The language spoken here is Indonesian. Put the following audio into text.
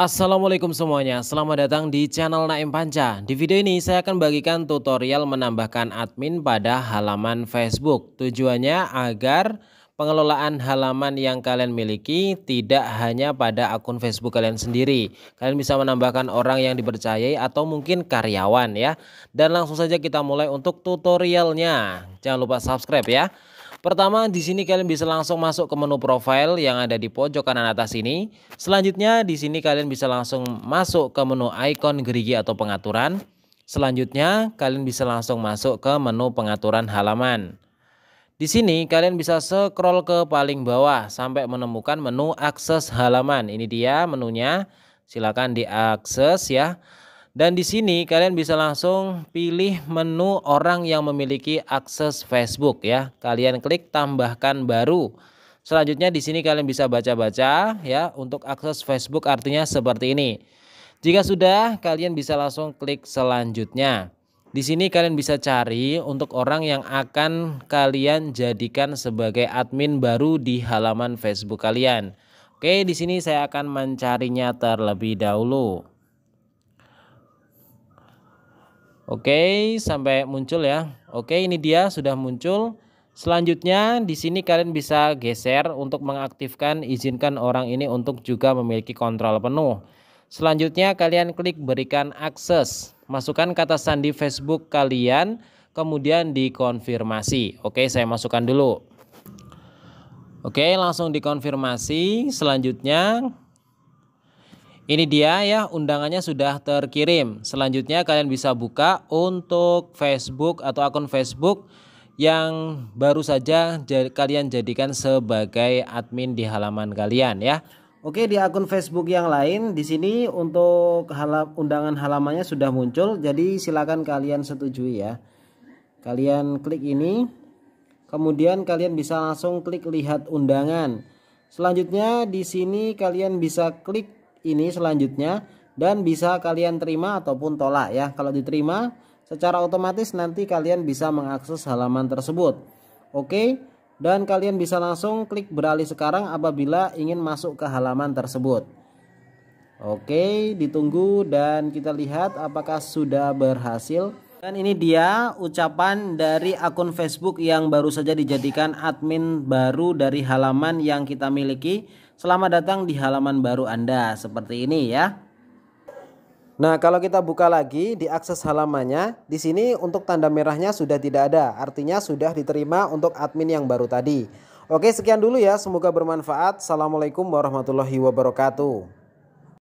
Assalamualaikum semuanya, selamat datang di channel Naim Panca Di video ini saya akan bagikan tutorial menambahkan admin pada halaman Facebook Tujuannya agar pengelolaan halaman yang kalian miliki tidak hanya pada akun Facebook kalian sendiri Kalian bisa menambahkan orang yang dipercayai atau mungkin karyawan ya Dan langsung saja kita mulai untuk tutorialnya Jangan lupa subscribe ya Pertama, di sini kalian bisa langsung masuk ke menu profile yang ada di pojok kanan atas ini. Selanjutnya, di sini kalian bisa langsung masuk ke menu icon gerigi atau pengaturan. Selanjutnya, kalian bisa langsung masuk ke menu pengaturan halaman. Di sini kalian bisa scroll ke paling bawah sampai menemukan menu akses halaman. Ini dia menunya. Silakan diakses ya. Dan di sini kalian bisa langsung pilih menu orang yang memiliki akses Facebook ya. Kalian klik tambahkan baru. Selanjutnya di sini kalian bisa baca-baca ya untuk akses Facebook artinya seperti ini. Jika sudah, kalian bisa langsung klik selanjutnya. Di sini kalian bisa cari untuk orang yang akan kalian jadikan sebagai admin baru di halaman Facebook kalian. Oke, di sini saya akan mencarinya terlebih dahulu. Oke, sampai muncul ya. Oke, ini dia sudah muncul. Selanjutnya di sini kalian bisa geser untuk mengaktifkan izinkan orang ini untuk juga memiliki kontrol penuh. Selanjutnya kalian klik berikan akses. Masukkan kata sandi Facebook kalian kemudian dikonfirmasi. Oke, saya masukkan dulu. Oke, langsung dikonfirmasi. Selanjutnya ini dia ya undangannya sudah terkirim. Selanjutnya kalian bisa buka untuk Facebook atau akun Facebook yang baru saja kalian jadikan sebagai admin di halaman kalian ya. Oke di akun Facebook yang lain di sini untuk undangan halamannya sudah muncul jadi silakan kalian setujui ya. Kalian klik ini kemudian kalian bisa langsung klik lihat undangan. Selanjutnya di sini kalian bisa klik ini selanjutnya dan bisa kalian terima ataupun tolak ya. Kalau diterima secara otomatis nanti kalian bisa mengakses halaman tersebut. Oke, dan kalian bisa langsung klik beralih sekarang apabila ingin masuk ke halaman tersebut. Oke, ditunggu dan kita lihat apakah sudah berhasil. Dan ini dia ucapan dari akun Facebook yang baru saja dijadikan admin baru dari halaman yang kita miliki. Selamat datang di halaman baru Anda, seperti ini ya. Nah, kalau kita buka lagi di akses halamannya, di sini untuk tanda merahnya sudah tidak ada, artinya sudah diterima untuk admin yang baru tadi. Oke, sekian dulu ya. Semoga bermanfaat. Assalamualaikum warahmatullahi wabarakatuh.